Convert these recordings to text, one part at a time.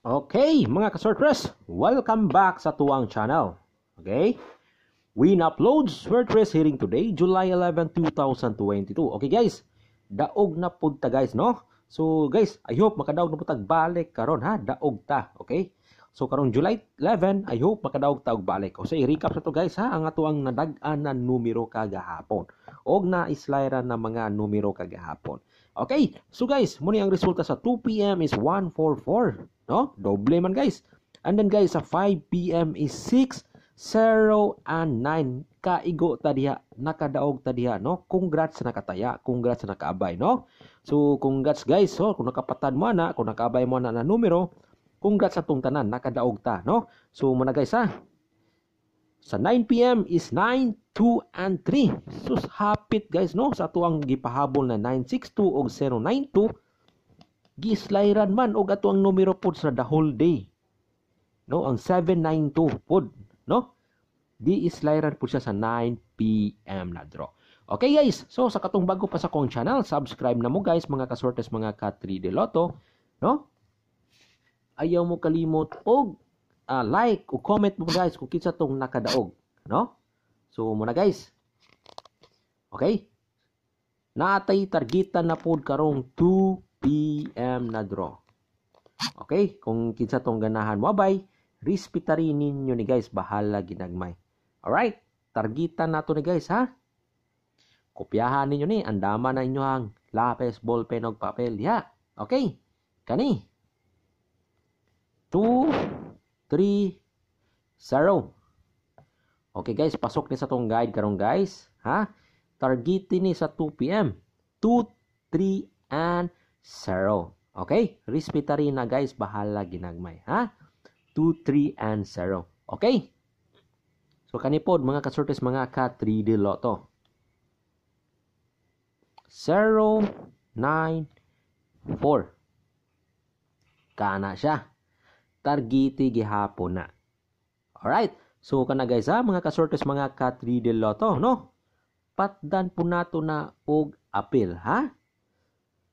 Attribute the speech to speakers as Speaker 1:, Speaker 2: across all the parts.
Speaker 1: Okay, mga kasortres, welcome back sa Tuwang Channel. Okay? We upload Sortres hearing today, July 11, 2022. Okay guys, daog na punta guys, no? So guys, I hope makadaog na punta balik karon ha, daog ta, okay? So karon July 11, I hope makadaog ta og balik. O so i-recap sa to guys ha, ang ato nadag-an na numero kagahapon. Og na islairan na mga numero kagahapon. Okay, so guys, muna ang resulta sa 2 p.m. is 144. No? Doble man guys. And then guys, sa 5 p.m. is 6, 0, and 9. Kaigo ta diha, nakadaog ta diha, no? Congrats sa nakataya, congrats sa nakaabay, no? So, congrats guys, so, oh. kung nakapatan mo na, kung nakaabay mo na na numero, congrats sa tong tanan, nakadaog ta, no? So, muna guys ha, sa 9pm is 9, 2, and 3. So, hapit guys, no? Sa tuang gipahabol na 962 o 092, Gislairan man og ato ang numero pod sa the whole day. No, ang 792 pod, no? Di islairan po siya sa 9 p.m. na draw. Okay guys, so sa katong bago pa sa kong channel, subscribe na mo guys mga kasortes mga ka 3 de Lotto, no? Ayaw mo kalimot og uh, like o comment mo guys kung kinsa tong nakadaog, no? So muna guys. Okay? Naatay targetan na pod karong 2 PM na draw. Okay, kung kinsa tong ganahan wabay, respetari ninyo ni guys, bahala ginagmay. Alright, targitan nato ni guys ha. Kopyahan ninyo ni, andama na inyo ang lapis, ballpen og papel ya. Okay, kani. 2, 3, 0. Okay guys, pasok ni sa tong guide karong guys. Ha? Targetin ni sa 2 p.m. 2, 3, and 0. Okay? Respiratory na guys, bahala ginagmay. Ha? 2, 3, and 0. Okay? So, kanipod, mga kasortes, mga ka 3D loto. 0, 9, 4. Kana siya. Targiti gihapon na. Alright? So, kana guys ha, mga kasortes, mga ka 3D loto, no? Patdan po nato na og apil, ha?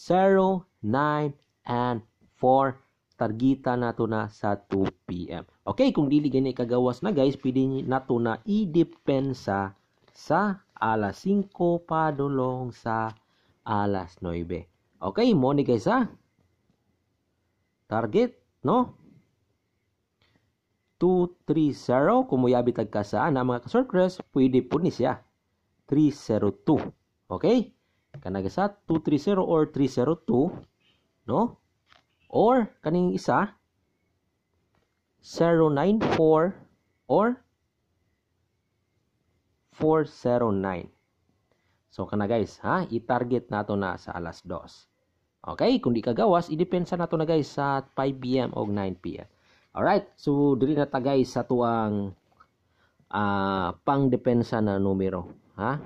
Speaker 1: 09 and 4. Targeta nato na sa 2 p.m. Okay, kung dili gani kagawas na guys, pwede nato na i sa alas 5 pa padulong sa alas 9. Okay, mo ni guys ha. Target, no? 230 kung muyabit ka sa na mga kasurpres, pwede po ni siya. 302. Okay? kanang isa 230 or 302 no or kaning isa 094 or 409 so kana guys ha i-target nato na sa alas 2 okay kung di kagawas gawas idepensa nato na guys sa 5 pm o 9 pm all right so diri na ta guys sa tuang uh, pangdepensa na numero ha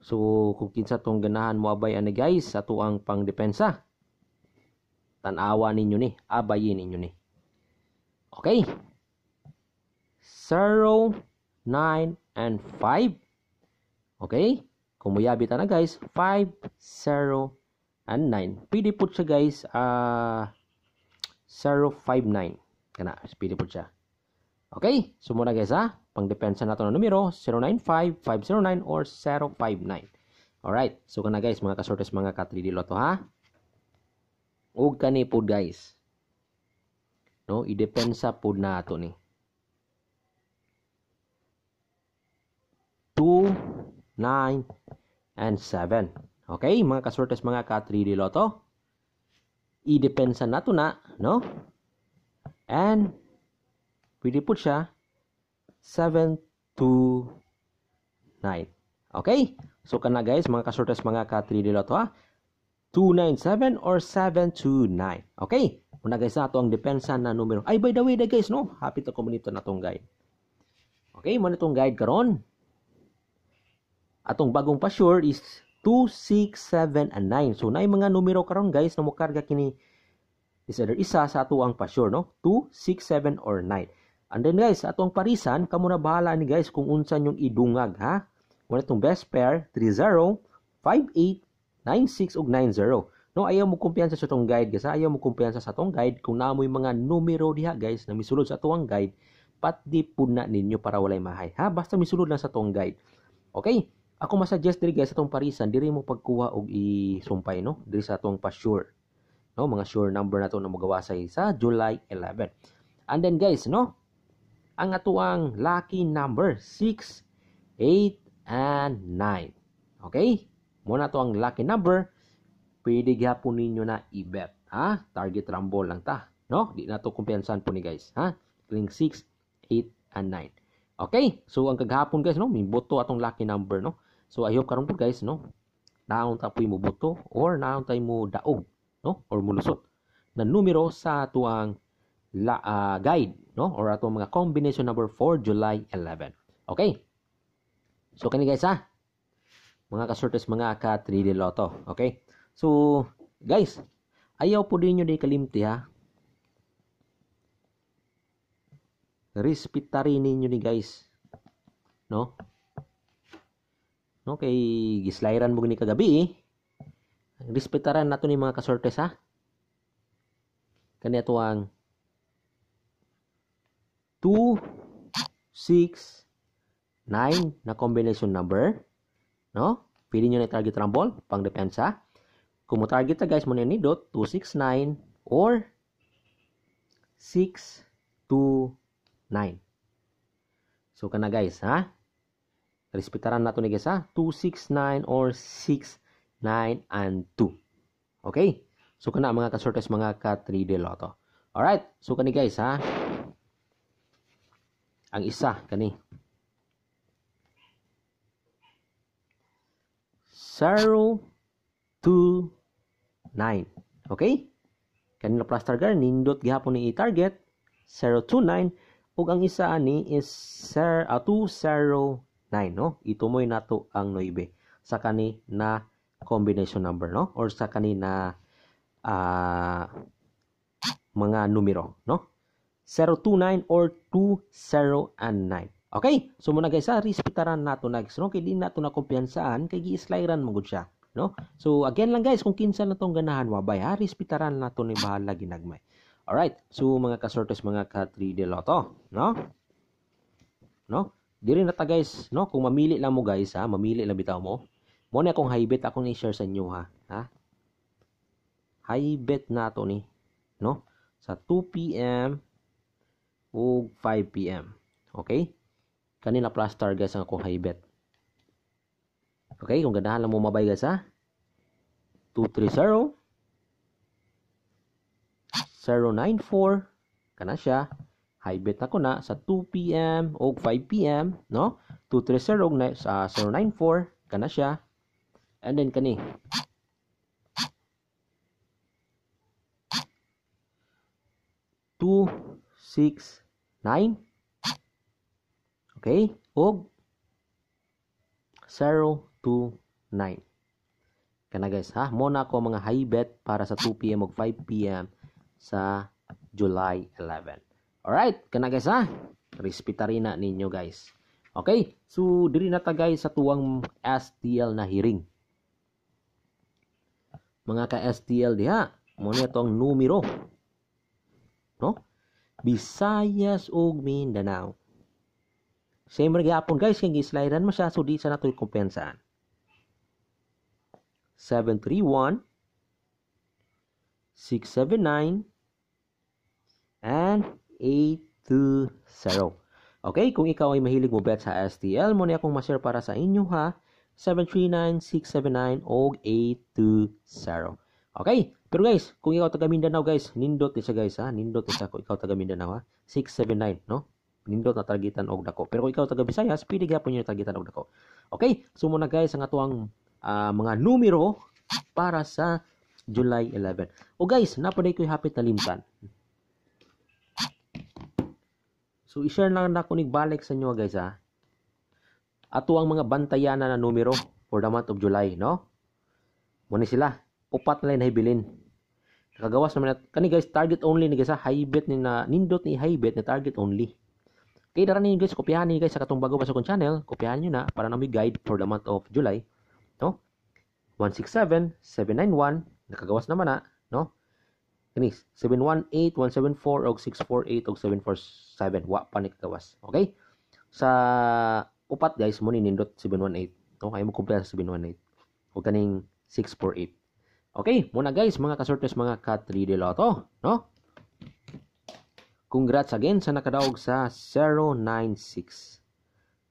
Speaker 1: So kung kinsa tong ganahan mo abay ani guys sa tuang pangdepensa. Tan-awa ninyo ni, abayin ninyo ni. Okay. 0 9 and 5. Okay? Kumuyabit na guys, 5 0 and 9. Pwede put siya guys, uh, ah, 059. Kana, pwede put siya. Okay, so muna guys ha, pangdepensa nato ng numero 095509 or 059. Alright, so kana guys mga kasortes mga ka 3D loto ha. Ug kani pod guys. No, idepensa pod na ato ni. 2, 9, and 7. Okay, mga kasortes mga ka 3D Lotto. Idepensa nato na, no? And Pwede po siya 7 to 9. Okay? So, kana guys, mga kasortes, mga ka-3 to ha. 297 or 729. Okay? Una guys na ito ang depensa na numero. Ay, by the way, da guys, no? Happy to kumunito na itong guide. Okay, mo itong guide karon. Atong bagong pa is 2, 6, 7, and 9. So, na mga numero karon guys na mo karga kini is either isa sa ato ang pa no? 2, 6, 7, or 9. And then guys, atong parisan, kamo na bahala ni guys kung unsa yung idungag ha. Muna itong best pair, 30, 58, 96 ug 90. No, ayaw mo kumpiyansa sa itong guide guys. Ayaw mo kumpiyansa sa itong guide kung naamoy mga numero diha guys na misulod sa tuwang guide, pati po na ninyo para walay mahay. Ha, basta misulod lang sa itong guide. Okay? Ako masuggest diri guys sa itong parisan, diri mo pagkuha og isumpay no, diri sa itong pa-sure. No, mga sure number na to na magawa sa July 11. And then guys, no, ang atuang lucky number 6, 8, and 9. Okay? Muna to ang lucky number, pwede gihapon ninyo na i-bet. Ha? Target rumble lang ta. No? Di na to kumpensan po ni guys. Ha? Kling 6, 8, and 9. Okay? So, ang kagahapon guys, no? May boto atong lucky number, no? So, I hope karon po guys, no? Naon tapoy mo boto or naon tayo mo daog, no? Or mulusot na numero sa tuang la, uh, guide no or atong mga combination number for July 11. Okay? So kani guys ha. Mga kasortes mga ka 3D Lotto. Okay? So guys, ayaw po din nyo di kalimti ha. Respetarin ninyo ni guys. No? No kay gislairan mo ni kagabi eh. Respetaran nato ni mga kasortes ha. Kani ato ang 2, 9 na combination number. No? Pili nyo na target ball, pang depensa. Kung mo-target na guys mo na ni dot, 269 or 629. So, kana guys, ha? Respetaran nato ni guys, ha? 269 or 69 and 2. Okay? So, kana mga kasortes, mga ka-3D loto. Alright? So, kani guys, ha? ang isa kani zero two nine okay kanila plaster gar nindot gihapon ni i-target 029 ug ang isa ani is 0 uh, 209 no ito moy nato ang 9 sa kani na combination number no or sa kani na uh, mga numero no 029 or 209. Okay? So muna guys, ha, respetaran nato na guys. No? Kay di nato na kumpiyansaan, kay giislairan mo siya. No? So again lang guys, kung kinsa na tong ganahan wabay, ha, respetaran nato ni bahala ginagmay. Alright, so mga kasortes, mga ka-3 d loto, no? No? Diri na ta guys, no? Kung mamili lang mo guys, ha, mamili lang bitaw mo. Mo na akong high bet akong i-share sa inyo ha, ha? High bet nato ni, no? Sa 2 PM o 5 pm. Okay? Kanina plus plus targets ang akong bet. Okay, kung ganahan lang mo mabay guys ha. 230 094 kana siya. High bet na ko na sa 2 pm o 5 pm, no? 230 sa 094 kana siya. And then kani two, six, 9 okay og 0 to 9 kana guys ha mo na ko mga high bet para sa 2 pm ug 5 pm sa July 11 all right kana guys ha respeta rin na ninyo guys okay so diri na ta guys sa tuwang STL na hearing mga ka STL diha mo ni tong numero Visayas ug Mindanao. Same ra gyapon guys kay gislaidan mo siya so di sa natoy kompensaan. 731 679 and 820. Okay, kung ikaw ay mahilig mo bet sa STL, mo na akong ma-share para sa inyo ha. 739, 679, og 820. Okay? Pero guys, kung ikaw taga Mindanao guys, nindot isa guys ha, nindot isa ko ikaw taga Mindanao ha, 679 no? Nindot na targetan og dako. Pero kung ikaw taga Visayas, pili gyapon niyo targetan og dako. Okay? So muna guys ang atoang uh, ah, mga numero para sa July 11. O guys, napaday ko hapit na limtan. So ishare lang na kunig balik sa inyo guys ha. Ato ang mga bantayanan na numero for the month of July, no? Muna sila upat na hibilin nakagawas naman at kani guys target only ni guys ha high bet ni na nindot ni high bet na target only kay dara ni guys kopyahan ni guys sa katong bago pa sa kong channel kopyahan niyo na para na may guide for the month of July no 167 791 nakagawas naman na no kani 718 174 og 648 og 747 wa pa ni kagawas okay sa upat guys mo ni nindot 718 no kay mo kumpleto sa 718 og kaning 648 Okay, muna guys, mga kasortes, mga ka-3D Lotto, no? Congrats again sa nakadaog sa 096.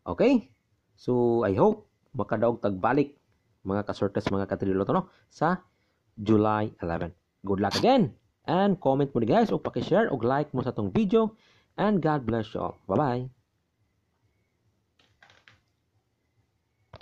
Speaker 1: Okay? So, I hope makadaog tagbalik mga kasortes, mga ka-3D Lotto, no? Sa July 11. Good luck again! And comment mo ni guys, o pakishare, o like mo sa tong video. And God bless you all. Bye-bye!